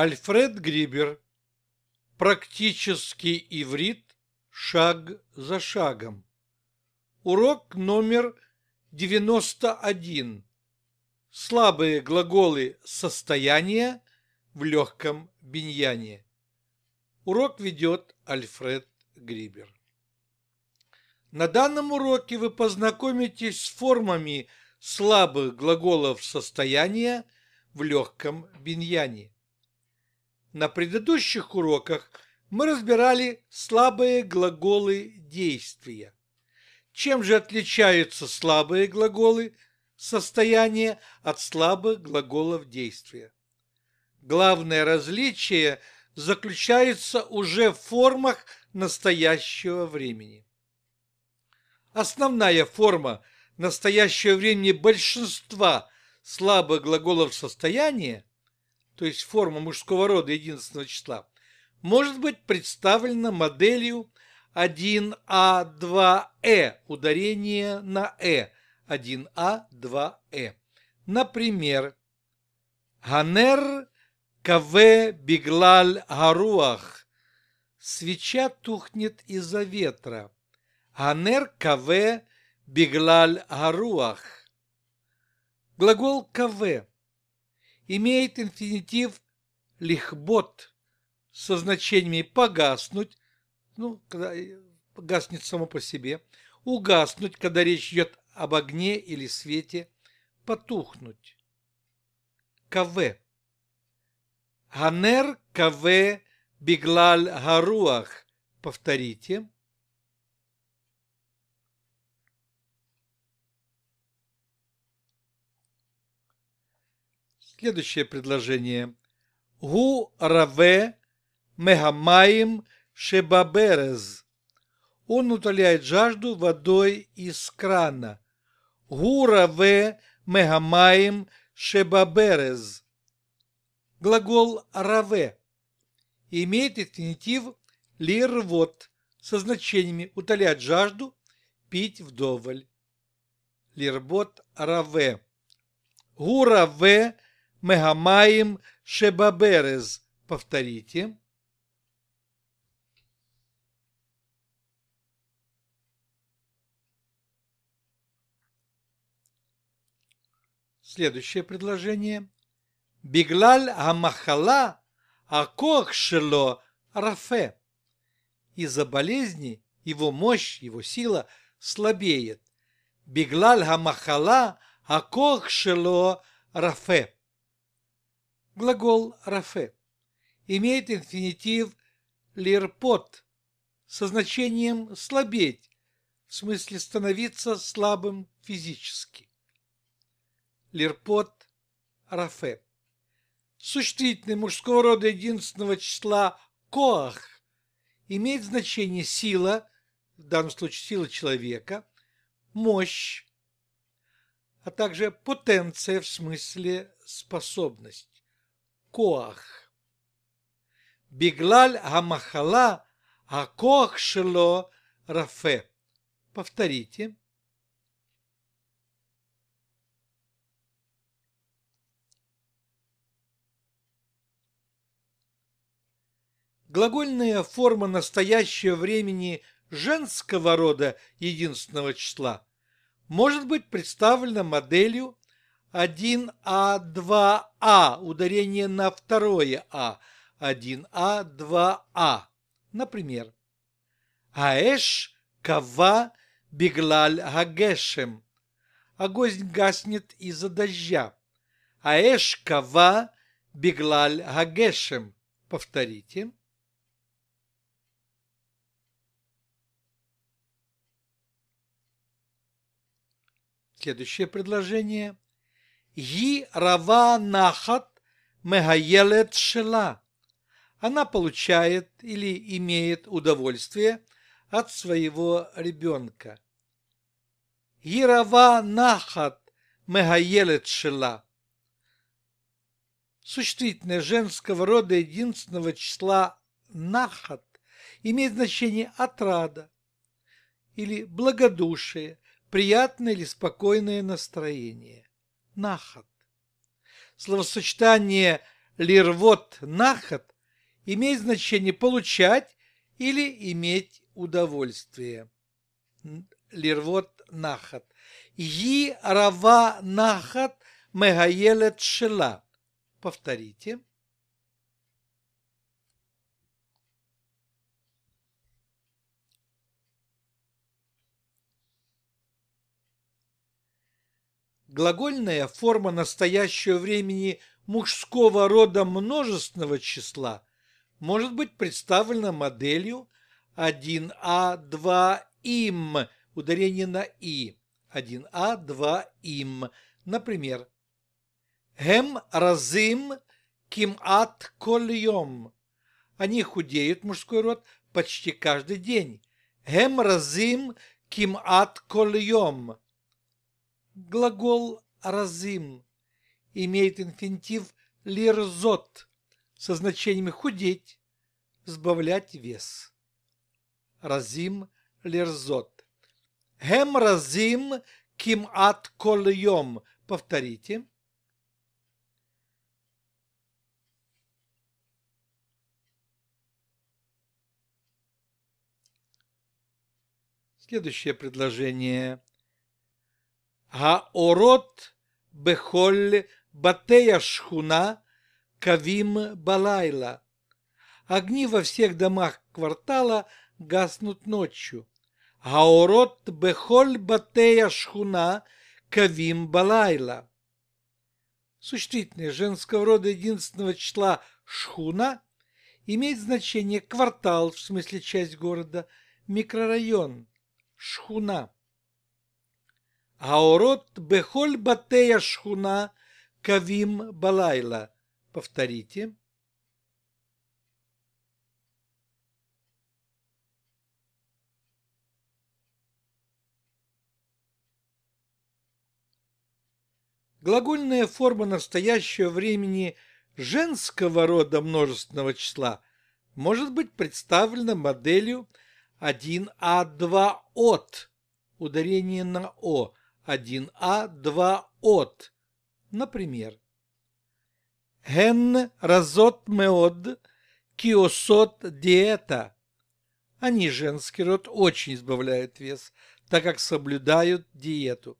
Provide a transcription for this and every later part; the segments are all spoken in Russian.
Альфред Грибер. Практический иврит шаг за шагом. Урок номер 91. Слабые глаголы состояния в легком биньяне. Урок ведет Альфред Грибер. На данном уроке вы познакомитесь с формами слабых глаголов состояния в легком биньяне. На предыдущих уроках мы разбирали слабые глаголы действия. Чем же отличаются слабые глаголы состояния от слабых глаголов действия? Главное различие заключается уже в формах настоящего времени. Основная форма настоящего времени большинства слабых глаголов состояния то есть форма мужского рода единственного числа, может быть представлена моделью 1А2Э, ударение на Э, 1А2Э. Например, Ганер Каве Биглаль Гаруах. Свеча тухнет из-за ветра. Ганер Каве Биглаль Гаруах. Глагол Каве имеет инфинитив лихбот со значениями погаснуть, ну, когда гаснет само по себе, угаснуть, когда речь идет об огне или свете, потухнуть. КВ. Ганер КВ Биглаль Гаруах. Повторите. Следующее предложение. Гу раве мегамаим шебаберез. Он утоляет жажду водой из крана. Гу раве мегамаим шебаберез. Глагол раве имеет инфинитив лирвот со значениями утолять жажду, пить вдоволь. Лирбот раве. Гу Гураве Мегамаим Шебаберез. Повторите. Следующее предложение. Биглаль Амахала а шело Рафе. Из-за болезни его мощь, его сила слабеет. Биглаль Амахала а шело Рафе. Глагол «рафе» имеет инфинитив «лирпот» со значением «слабеть», в смысле становиться слабым физически. Лирпот Рафе. Существительный мужского рода единственного числа коах имеет значение сила, в данном случае сила человека, мощь, а также потенция в смысле способность. Коах. כוח. Амахала, а коах שלו רפה. Повторите. Глагольная форма настоящего времени женского рода единственного числа может быть представлена моделью 1А, 2А, а, ударение на второе А, 1А, 2А. А. Например, Аэш кава беглаль агешем. Огонь гаснет из-за дождя. Аэш кава беглаль агешем. Повторите. Следующее предложение – Ей рава нахат мегаелет шела. Она получает или имеет удовольствие от своего ребенка. Ерава нахат мегаелет шела. Существительное женского рода единственного числа нахат имеет значение отрада или благодушие, приятное или спокойное настроение нахат. Словосочетание лирвот нахат имеет значение получать или иметь удовольствие. Лирвот нахат. Йи рава нахат мегаелет шела. Повторите. Глагольная форма настоящего времени мужского рода множественного числа может быть представлена моделью 1А, 2, им, ударение на и, 1А, 2, им, например, Гем разим кимат кольем. Они худеют, мужской род, почти каждый день. Гем разим кимат кольем. Глагол «разим» имеет инфинитив «лирзот» со значениями «худеть», «сбавлять вес». Разим лирзот. Гем разим ким ат кольем. Повторите. Следующее предложение Аорот бехоль батея шхуна кавим балайла. Огни во всех домах квартала гаснут ночью. Аорот бехоль батея шхуна кавим балайла. Существительное женского рода единственного числа шхуна имеет значение квартал, в смысле часть города, микрорайон, шхуна. Аорот бехоль батея шхуна кавим балайла. Повторите. Глагольная форма настоящего времени женского рода множественного числа может быть представлена моделью 1А2 от, ударение на О, 1а, 2 от. Например, «Ген разот меод киосот диета». Они, женский род, очень избавляют вес, так как соблюдают диету.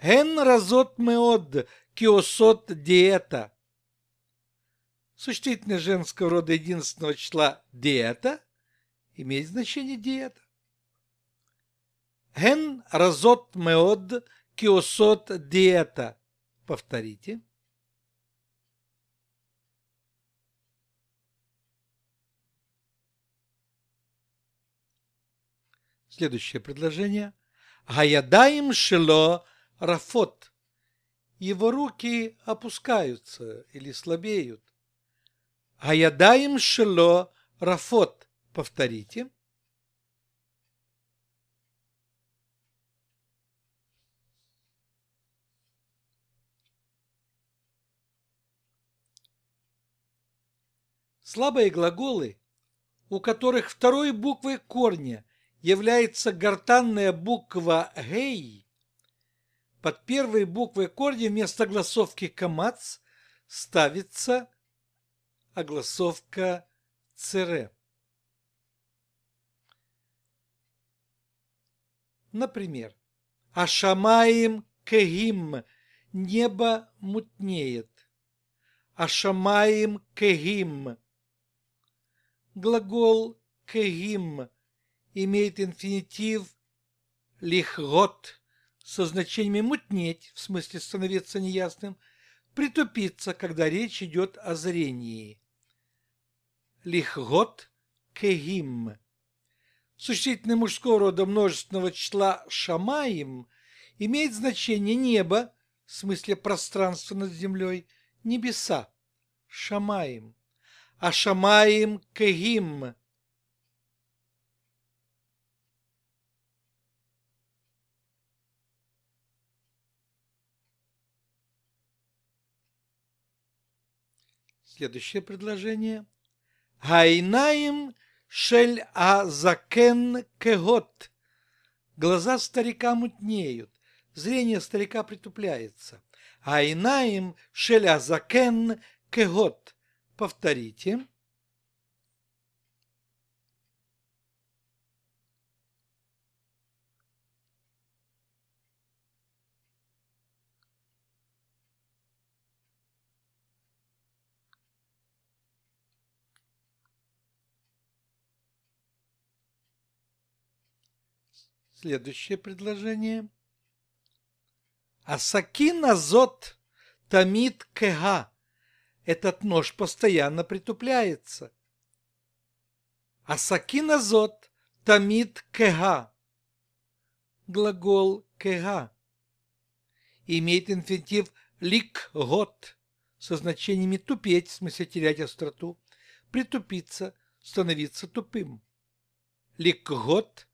«Ген разот меод киосот диета». Существительное женского рода единственного числа «диета» имеет значение «диета». Ген разот меод киосот диета. Повторите. Следующее предложение. Гаядаем шило рафот. Его руки опускаются или слабеют. Гаядаем шило рафот. Повторите. Слабые глаголы, у которых второй буквой корня является гортанная буква «гей», под первой буквой корня вместо гласовки «камац» ставится огласовка «цере». Например, «Ашамаем кегим» – «небо мутнеет». «Ашамаем кегим» Глагол «кегим» имеет инфинитив «лихгот» со значениями «мутнеть», в смысле становиться неясным, «притупиться», когда речь идет о зрении. «Лихгот кегим» существительное мужского рода множественного числа «шамаим» имеет значение «небо», в смысле пространство над землей, «небеса», «шамаим». Ашамаим Кегим. Следующее предложение. Гайнаим шель азакен кегот. Глаза старика мутнеют, зрение старика притупляется. Гайнаим шель азакен кегот. Повторите. Следующее предложение. Асакин азот тамит кега этот нож постоянно притупляется. Асакиназот тамит кега. Глагол кега имеет инфинитив лик-гот со значениями тупеть, в смысле терять остроту, притупиться, становиться тупым. Лик Ликгот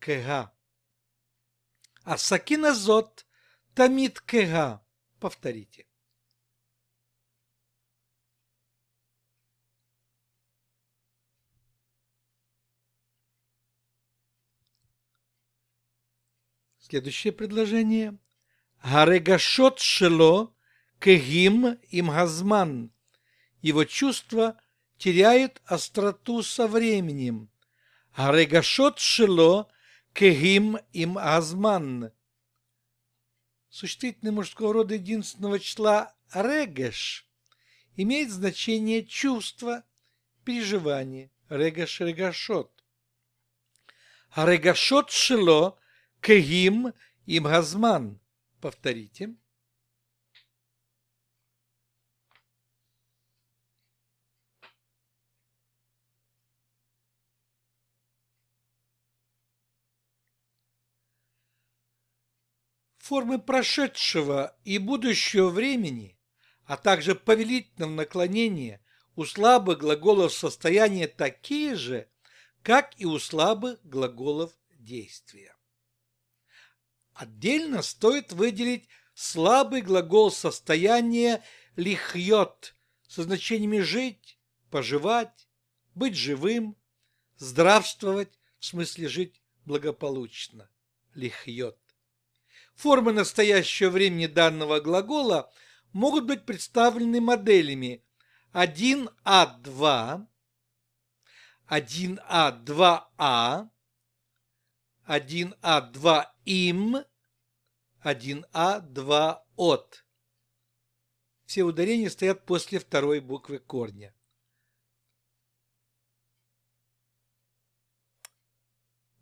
кега. Асакиназот тамит кега. Повторите. Следующее предложение. Гарегашот шело кегим им газман. Его чувство теряет остроту со временем. Гарегашот шело кегим им газман. Существительный мужского рода единственного числа регеш имеет значение чувства, переживание. Регаш, регашот. Регашот шело Кагим и Мгазман. Повторите. Формы прошедшего и будущего времени, а также повелительном наклонении у слабых глаголов состояния такие же, как и у слабых глаголов действия. Отдельно стоит выделить слабый глагол состояния «лихьет» со значениями «жить», «поживать», «быть живым», «здравствовать» в смысле «жить благополучно», «лихьет». Формы настоящего времени данного глагола могут быть представлены моделями 1А2, 1А2А, 1А, 2 им, 1А, 2 от. Все ударения стоят после второй буквы корня.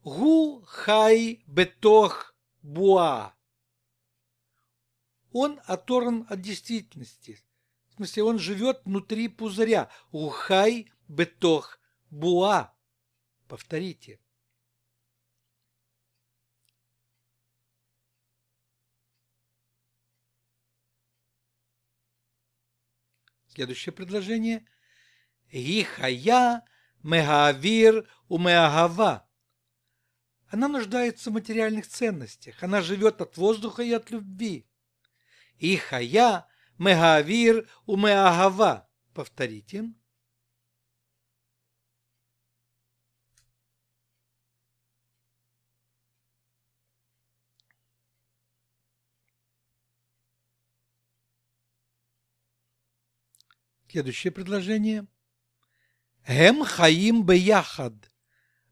Гу хай бетох буа. Он оторван от действительности. В смысле, он живет внутри пузыря. Ухай бетох буа. Повторите. Следующее предложение. Ихая мегавир у мегава. Она нуждается в материальных ценностях. Она живет от воздуха и от любви. Ихая мегавир у мегава. Повторите. Следующее предложение. Эм хаим беяхад.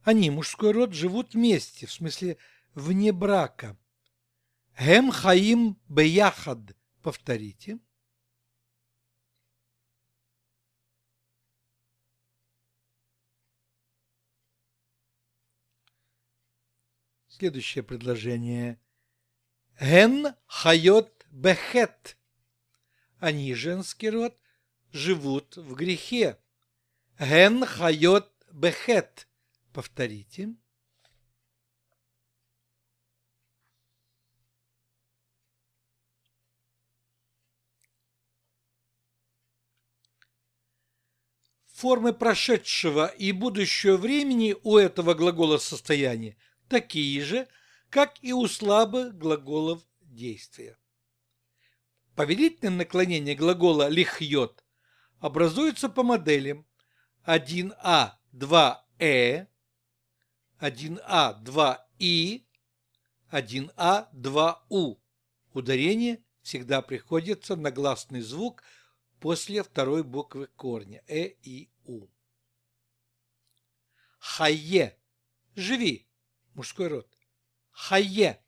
Они, мужской род, живут вместе, в смысле вне брака. Эм хаим беяхад. Повторите. Следующее предложение. Ген хайот бехет. Они женский род – живут в грехе. Ген хайот бехет. Повторите. Формы прошедшего и будущего времени у этого глагола состояния такие же, как и у слабых глаголов действия. Повелительное наклонение глагола «лихьет» образуются по моделям 1А, 2Э, 1А, 2И, 1А, 2У. Ударение всегда приходится на гласный звук после второй буквы корня Э и У. хайе Живи. Мужской род. хайе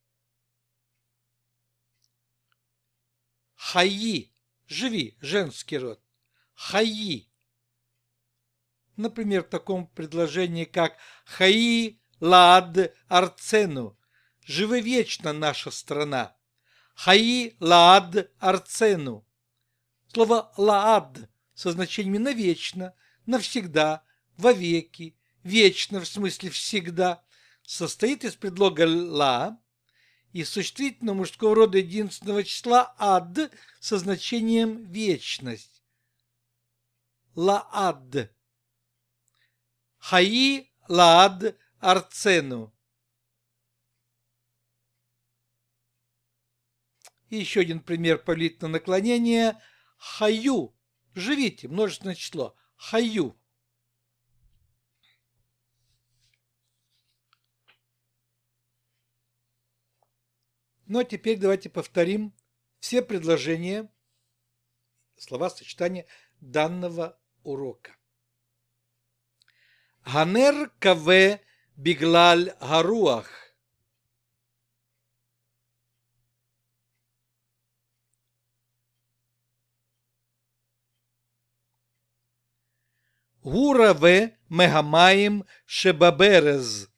хайи Живи. Женский род хаи. Например, в таком предложении, как «Хаи лаад арцену» – «Живы вечно наша страна». «Хаи лаад арцену» – слово «лаад» со значениями «навечно», «навсегда», «вовеки», «вечно» в смысле «всегда» состоит из предлога «ла» и существительного мужского рода единственного числа «ад» со значением «вечность». Лаад. Хаи Лаад Арцену. И еще один пример на наклонение Хаю. Живите. Множественное число. Хаю. Ну а теперь давайте повторим все предложения, слова сочетания данного урока. הנר כבה בגלל הרוח. הוא רבה מהמים שבברז.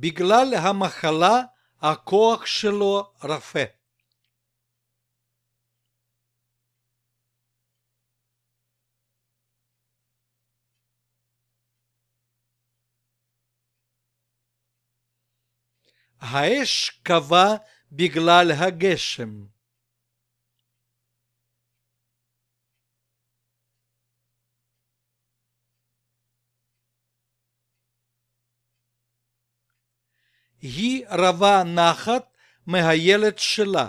בגלל המחלה הכוח שלו רפה. האש כבה בגלל הגשם. היא רבה נחת מהילד שלה.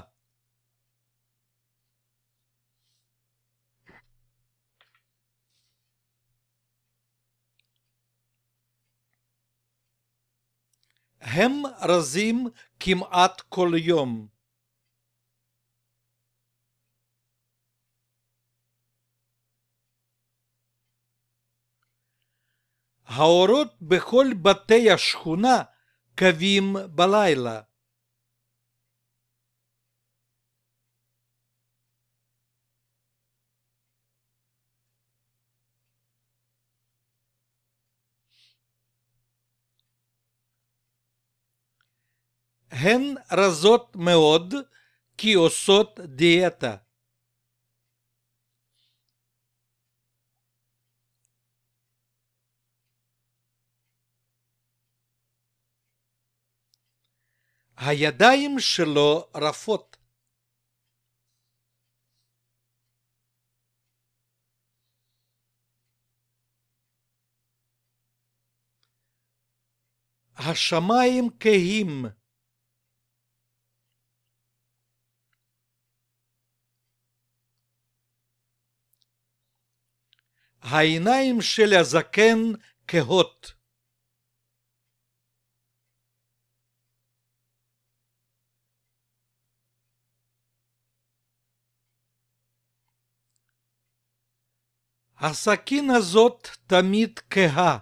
הם רזים כמעט כל יום. האורות בכל בתי השכונה קווים בלילה. הן רזות מאוד כי עושות דיאטה. הידיים שלו רפות. השמיים כהים. העיניים של הזקן כהות. הסכין הזאת תמיד כהה.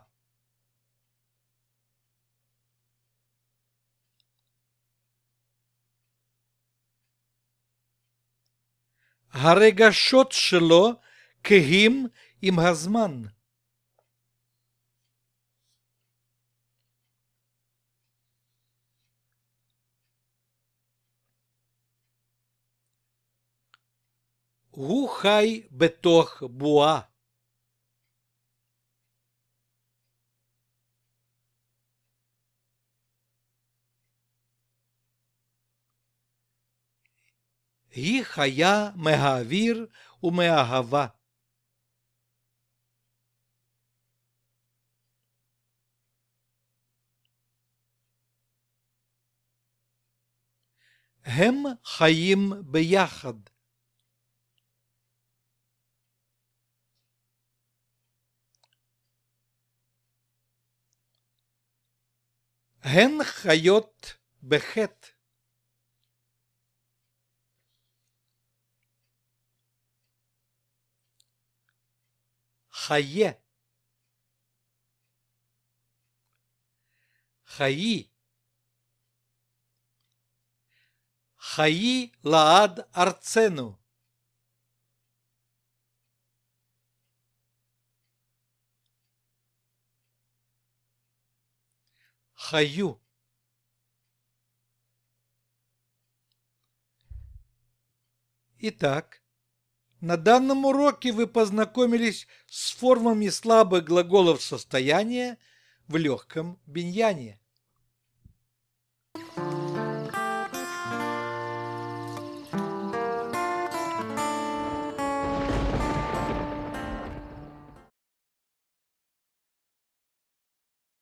הרגשות שלו כהים עם הזמן. הוא חי בתוך בועה. היא חיה מהאוויר ומההווה. הם חיים ביחד. הן חיות בחטא. Хае. Хаи. Хаи лаад арцену. Хаю. Итак, на данном уроке вы познакомились с формами слабых глаголов состояния в легком биньяне. Thank you.